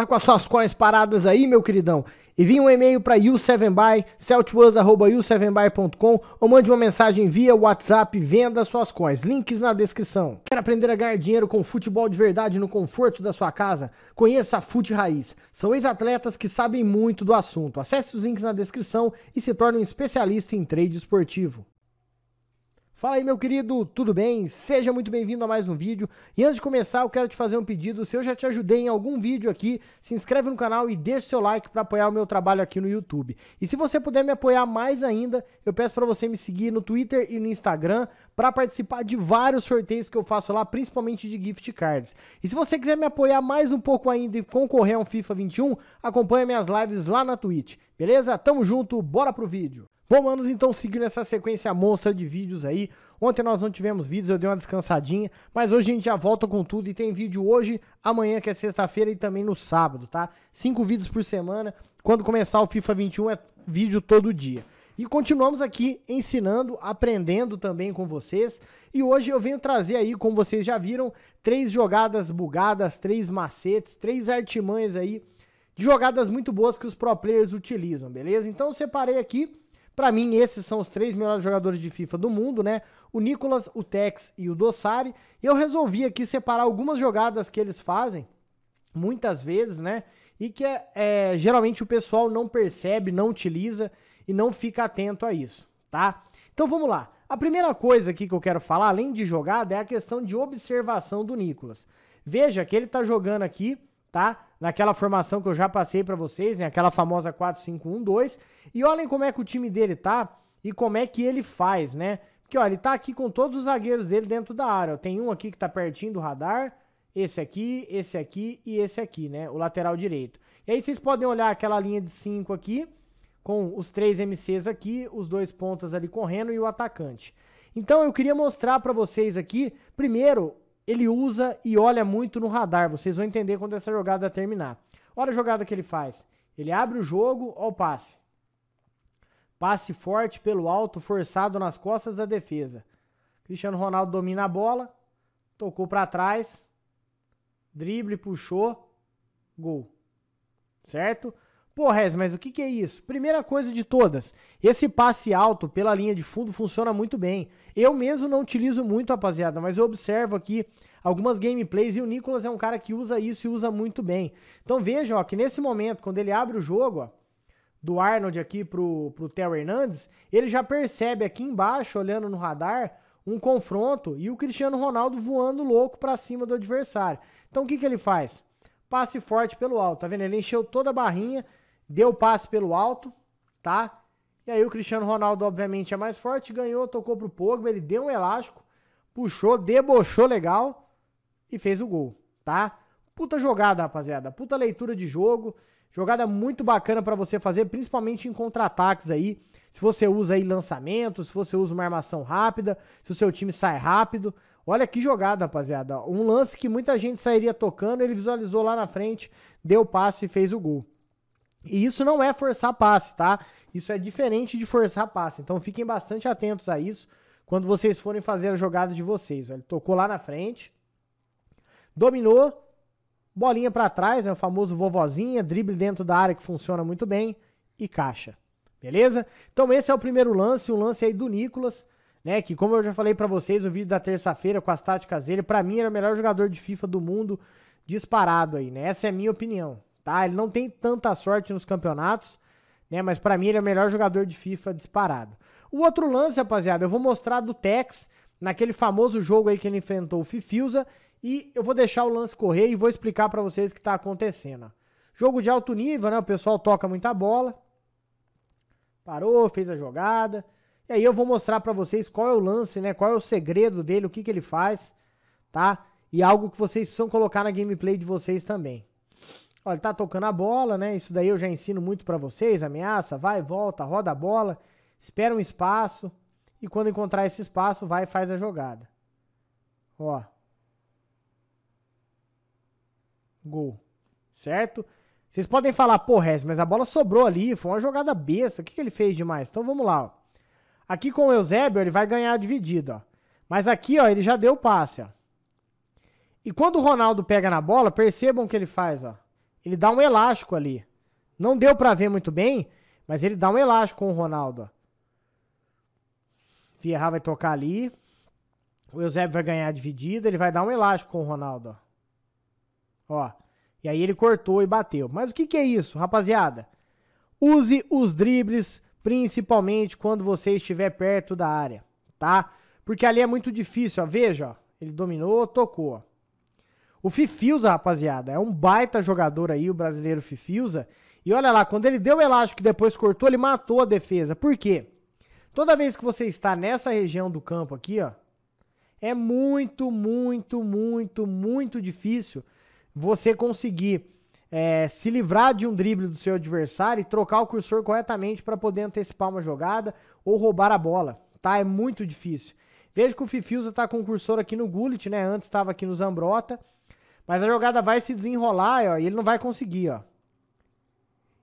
Tá com as suas coins paradas aí, meu queridão? Envie um e-mail para u7buy, celtwas.u7buy.com ou mande uma mensagem via WhatsApp venda suas coins. Links na descrição. Quer aprender a ganhar dinheiro com futebol de verdade no conforto da sua casa? Conheça a Fute Raiz. São ex-atletas que sabem muito do assunto. Acesse os links na descrição e se torne um especialista em trade esportivo. Fala aí, meu querido, tudo bem? Seja muito bem-vindo a mais um vídeo. E antes de começar, eu quero te fazer um pedido. Se eu já te ajudei em algum vídeo aqui, se inscreve no canal e deixa seu like para apoiar o meu trabalho aqui no YouTube. E se você puder me apoiar mais ainda, eu peço para você me seguir no Twitter e no Instagram para participar de vários sorteios que eu faço lá, principalmente de gift cards. E se você quiser me apoiar mais um pouco ainda e concorrer a um FIFA 21, acompanha minhas lives lá na Twitch. Beleza? Tamo junto, bora pro vídeo. Bom, manos, então seguindo essa sequência monstra de vídeos aí, ontem nós não tivemos vídeos, eu dei uma descansadinha, mas hoje a gente já volta com tudo e tem vídeo hoje, amanhã que é sexta-feira e também no sábado, tá? Cinco vídeos por semana, quando começar o FIFA 21 é vídeo todo dia. E continuamos aqui ensinando, aprendendo também com vocês. E hoje eu venho trazer aí, como vocês já viram, três jogadas bugadas, três macetes, três artimanhas aí, de jogadas muito boas que os pro players utilizam, beleza? Então eu separei aqui para mim, esses são os três melhores jogadores de FIFA do mundo, né? O Nicolas, o Tex e o Dossari. E eu resolvi aqui separar algumas jogadas que eles fazem, muitas vezes, né? E que é, é geralmente o pessoal não percebe, não utiliza e não fica atento a isso, tá? Então vamos lá. A primeira coisa aqui que eu quero falar, além de jogada, é a questão de observação do Nicolas. Veja que ele está jogando aqui tá? Naquela formação que eu já passei para vocês, né? Aquela famosa 4-5-1-2. E olhem como é que o time dele tá e como é que ele faz, né? Porque, ó, ele tá aqui com todos os zagueiros dele dentro da área. Tem um aqui que tá pertinho do radar, esse aqui, esse aqui e esse aqui, né? O lateral direito. E aí vocês podem olhar aquela linha de 5 aqui, com os três MCs aqui, os dois pontas ali correndo e o atacante. Então eu queria mostrar para vocês aqui, primeiro, ele usa e olha muito no radar. Vocês vão entender quando essa jogada terminar. Olha a jogada que ele faz. Ele abre o jogo, ao passe. Passe forte pelo alto, forçado nas costas da defesa. Cristiano Ronaldo domina a bola, tocou para trás, drible, puxou, gol. Certo? Pô, Rez, mas o que, que é isso? Primeira coisa de todas, esse passe alto pela linha de fundo funciona muito bem. Eu mesmo não utilizo muito, rapaziada, mas eu observo aqui algumas gameplays e o Nicolas é um cara que usa isso e usa muito bem. Então vejam ó, que nesse momento, quando ele abre o jogo, ó, do Arnold aqui pro, pro Theo Hernandes, ele já percebe aqui embaixo, olhando no radar, um confronto e o Cristiano Ronaldo voando louco para cima do adversário. Então o que, que ele faz? Passe forte pelo alto, tá vendo? Ele encheu toda a barrinha, deu passe pelo alto, tá? E aí o Cristiano Ronaldo, obviamente, é mais forte, ganhou, tocou pro Pogba, ele deu um elástico, puxou, debochou legal e fez o gol, tá? Puta jogada, rapaziada, puta leitura de jogo, jogada muito bacana para você fazer, principalmente em contra-ataques aí, se você usa aí lançamento, se você usa uma armação rápida, se o seu time sai rápido, Olha que jogada, rapaziada. Um lance que muita gente sairia tocando, ele visualizou lá na frente, deu passe e fez o gol. E isso não é forçar passe, tá? Isso é diferente de forçar passe. Então fiquem bastante atentos a isso quando vocês forem fazer a jogada de vocês. Ele tocou lá na frente, dominou, bolinha para trás, né? O famoso vovozinha, drible dentro da área que funciona muito bem e caixa. Beleza? Então esse é o primeiro lance, o lance aí do Nicolas, né? Que como eu já falei para vocês no vídeo da terça-feira com as táticas dele, para mim era é o melhor jogador de FIFA do mundo disparado aí, né? Essa é a minha opinião tá? Ele não tem tanta sorte nos campeonatos, né? Mas para mim ele é o melhor jogador de FIFA disparado. O outro lance, rapaziada, eu vou mostrar do Tex, naquele famoso jogo aí que ele enfrentou o Fifiusa, e eu vou deixar o lance correr e vou explicar para vocês o que tá acontecendo. Jogo de alto nível, né? O pessoal toca muita bola. Parou, fez a jogada. E aí eu vou mostrar para vocês qual é o lance, né? Qual é o segredo dele, o que que ele faz, tá? E algo que vocês precisam colocar na gameplay de vocês também. Olha, tá tocando a bola, né? Isso daí eu já ensino muito para vocês, ameaça, vai, volta, roda a bola, espera um espaço e quando encontrar esse espaço, vai e faz a jogada. Ó. Gol. Certo? Vocês podem falar, pô, Rez, mas a bola sobrou ali, foi uma jogada besta, o que, que ele fez demais? Então vamos lá, ó. Aqui com o Eusébio, ele vai ganhar dividido, ó. Mas aqui, ó, ele já deu o passe, ó. E quando o Ronaldo pega na bola, percebam o que ele faz, ó. Ele dá um elástico ali. Não deu para ver muito bem, mas ele dá um elástico com o Ronaldo. Fierra vai tocar ali. O Eusébio vai ganhar a dividida. Ele vai dar um elástico com o Ronaldo. Ó. E aí ele cortou e bateu. Mas o que, que é isso, rapaziada? Use os dribles, principalmente quando você estiver perto da área, tá? Porque ali é muito difícil, ó. Veja, ó. Ele dominou, tocou, o Fifiusa, rapaziada, é um baita jogador aí, o brasileiro Fifiusa. E olha lá, quando ele deu o elástico e depois cortou, ele matou a defesa. Por quê? Toda vez que você está nessa região do campo aqui, ó, é muito, muito, muito, muito difícil você conseguir é, se livrar de um drible do seu adversário e trocar o cursor corretamente para poder antecipar uma jogada ou roubar a bola, tá? É muito difícil veja que o Fifiusa tá com o cursor aqui no Gullit, né? Antes estava aqui no Zambrota. Mas a jogada vai se desenrolar, ó, e ele não vai conseguir, ó.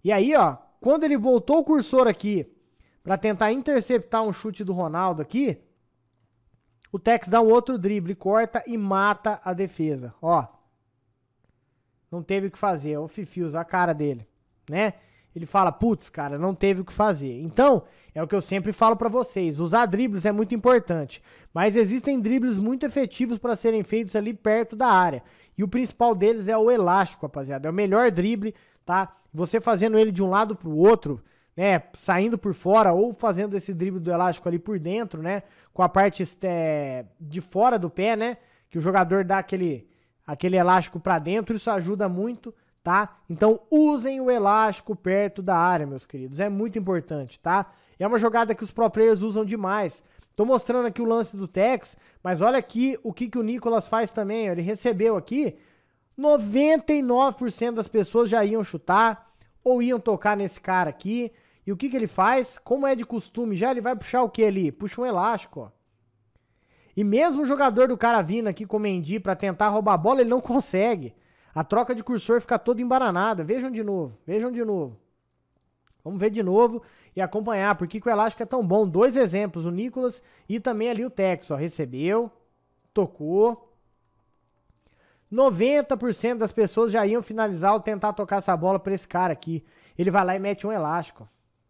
E aí, ó, quando ele voltou o cursor aqui para tentar interceptar um chute do Ronaldo aqui, o Tex dá um outro drible, corta e mata a defesa, ó. Não teve o que fazer, ó, o Fifius a cara dele, né? ele fala, putz, cara, não teve o que fazer. Então, é o que eu sempre falo para vocês, usar dribles é muito importante, mas existem dribles muito efetivos para serem feitos ali perto da área. E o principal deles é o elástico, rapaziada. É o melhor drible, tá? Você fazendo ele de um lado pro outro, né, saindo por fora ou fazendo esse drible do elástico ali por dentro, né, com a parte é, de fora do pé, né, que o jogador dá aquele aquele elástico para dentro, isso ajuda muito tá? Então usem o elástico perto da área, meus queridos. É muito importante, tá? É uma jogada que os pro players usam demais. Tô mostrando aqui o lance do Tex, mas olha aqui o que, que o Nicolas faz também. Ele recebeu aqui, 99% das pessoas já iam chutar ou iam tocar nesse cara aqui. E o que, que ele faz? Como é de costume, já ele vai puxar o que ali? Puxa um elástico, ó. E mesmo o jogador do cara vindo aqui com o Mendy pra tentar roubar a bola, ele não consegue. A troca de cursor fica toda embaranada. Vejam de novo, vejam de novo. Vamos ver de novo e acompanhar por que, o elástico é tão bom. Dois exemplos, o Nicolas e também ali o Tex. Ó, recebeu, tocou. 90% das pessoas já iam finalizar ou tentar tocar essa bola para esse cara aqui. Ele vai lá e mete um elástico,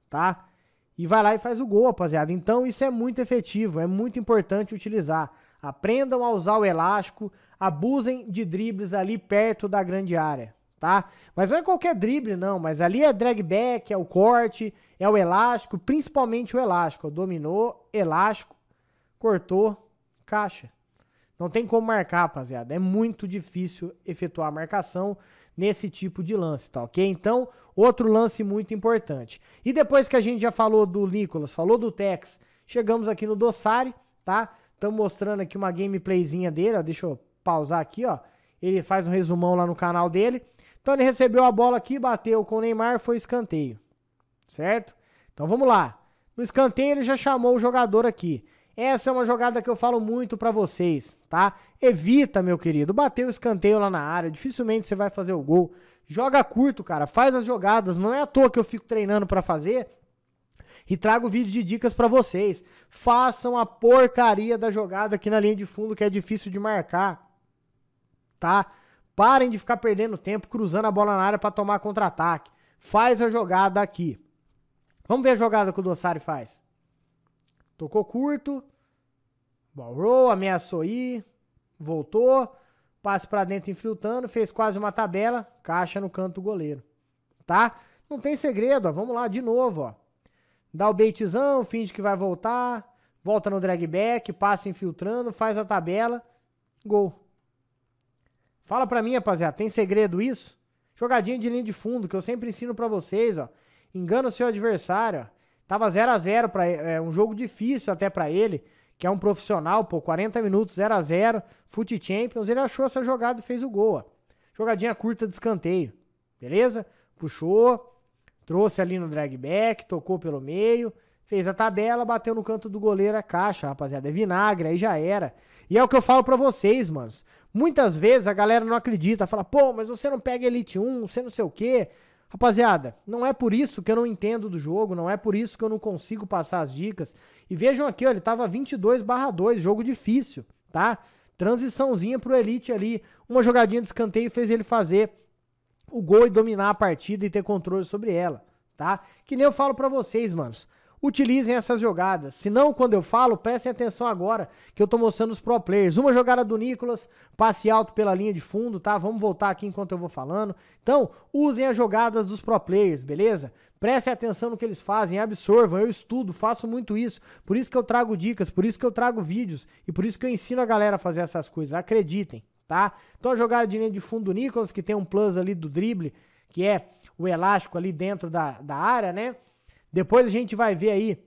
tá? E vai lá e faz o gol, rapaziada. Então isso é muito efetivo, é muito importante utilizar. Aprendam a usar o elástico, abusem de dribles ali perto da grande área, tá? Mas não é qualquer drible, não, mas ali é drag back, é o corte, é o elástico, principalmente o elástico. Dominou, elástico, cortou, caixa. Não tem como marcar, rapaziada. É muito difícil efetuar a marcação nesse tipo de lance, tá ok? Então, outro lance muito importante. E depois que a gente já falou do Nicolas, falou do Tex, chegamos aqui no Dossari, tá? Estamos mostrando aqui uma gameplayzinha dele, ó. Deixa eu pausar aqui, ó. Ele faz um resumão lá no canal dele. Então ele recebeu a bola aqui, bateu com o Neymar, foi escanteio. Certo? Então vamos lá. No escanteio ele já chamou o jogador aqui. Essa é uma jogada que eu falo muito para vocês, tá? Evita, meu querido, bater o escanteio lá na área, dificilmente você vai fazer o gol. Joga curto, cara, faz as jogadas, não é à toa que eu fico treinando para fazer e trago vídeos de dicas para vocês. Façam a porcaria da jogada aqui na linha de fundo que é difícil de marcar. Tá? Parem de ficar perdendo tempo cruzando a bola na área para tomar contra-ataque. Faz a jogada aqui. Vamos ver a jogada que o Dossari faz. Tocou curto. Ball ameaçou ir. Voltou. Passe para dentro infiltrando. Fez quase uma tabela. Caixa no canto do goleiro. Tá? Não tem segredo, ó. Vamos lá de novo, ó. Dá o baitzão, finge que vai voltar, volta no drag back, passa infiltrando, faz a tabela, gol. Fala pra mim, rapaziada, tem segredo isso? Jogadinha de linha de fundo que eu sempre ensino para vocês, ó. Engana o seu adversário, ó. Tava 0 a 0 para é um jogo difícil até para ele, que é um profissional, pô, 40 minutos 0 a 0, Foot Champions, ele achou essa jogada e fez o gol, ó. Jogadinha curta de escanteio. Beleza? Puxou, Trouxe ali no drag back, tocou pelo meio, fez a tabela, bateu no canto do goleiro a caixa, rapaziada. É vinagre, aí já era. E é o que eu falo para vocês, manos. Muitas vezes a galera não acredita, fala, pô, mas você não pega Elite 1, você não sei o quê. Rapaziada, não é por isso que eu não entendo do jogo, não é por isso que eu não consigo passar as dicas. E vejam aqui, ó, ele tava 22 2, jogo difícil, tá? Transiçãozinha pro Elite ali, uma jogadinha de escanteio fez ele fazer o gol e dominar a partida e ter controle sobre ela, tá? Que nem eu falo para vocês, manos. Utilizem essas jogadas. Se não, quando eu falo, prestem atenção agora que eu tô mostrando os pro players. Uma jogada do Nicolas, passe alto pela linha de fundo, tá? Vamos voltar aqui enquanto eu vou falando. Então, usem as jogadas dos pro players, beleza? Prestem atenção no que eles fazem, absorvam. Eu estudo, faço muito isso. Por isso que eu trago dicas, por isso que eu trago vídeos e por isso que eu ensino a galera a fazer essas coisas. Acreditem tá? Então a jogada de linha de fundo do Nicolas, que tem um plus ali do drible, que é o elástico ali dentro da, da área, né? Depois a gente vai ver aí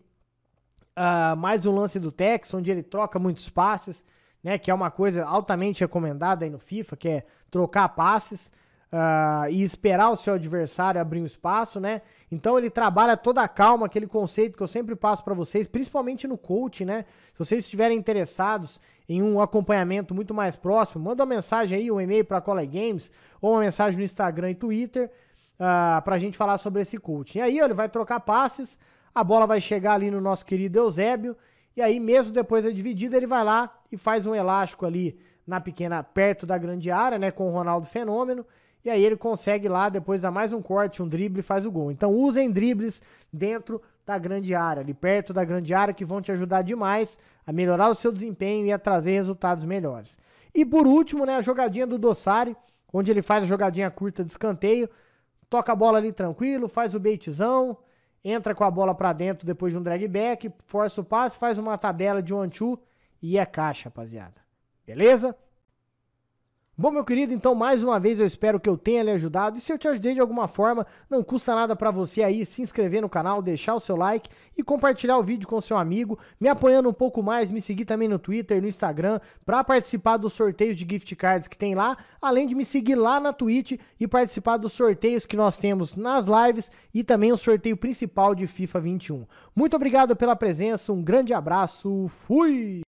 uh, mais um lance do Tex, onde ele troca muitos passes, né? Que é uma coisa altamente recomendada aí no FIFA, que é trocar passes. Uh, e esperar o seu adversário abrir um espaço, né? Então ele trabalha toda a calma, aquele conceito que eu sempre passo para vocês, principalmente no coaching, né? Se vocês estiverem interessados em um acompanhamento muito mais próximo, manda uma mensagem aí, um e-mail para Cole Games ou uma mensagem no Instagram e Twitter uh, ah, para a gente falar sobre esse coaching. E aí ele vai trocar passes, a bola vai chegar ali no nosso querido Eusébio e aí mesmo depois da dividida ele vai lá e faz um elástico ali na pequena perto da grande área, né, com o Ronaldo Fenômeno e aí ele consegue lá, depois dá mais um corte, um drible e faz o gol. Então usem dribles dentro da grande área, ali perto da grande área, que vão te ajudar demais a melhorar o seu desempenho e a trazer resultados melhores. E por último, né, a jogadinha do Dossari, onde ele faz a jogadinha curta de escanteio, toca a bola ali tranquilo, faz o baitzão, entra com a bola para dentro depois de um drag back, força o passe, faz uma tabela de one-two e é caixa, rapaziada. Beleza? Bom, meu querido, então mais uma vez eu espero que eu tenha lhe ajudado. E se eu te ajudei de alguma forma, não custa nada para você aí se inscrever no canal, deixar o seu like e compartilhar o vídeo com seu amigo, me apoiando um pouco mais, me seguir também no Twitter, no Instagram, para participar dos sorteios de gift cards que tem lá, além de me seguir lá na Twitch e participar dos sorteios que nós temos nas lives e também o sorteio principal de FIFA 21. Muito obrigado pela presença, um grande abraço, fui!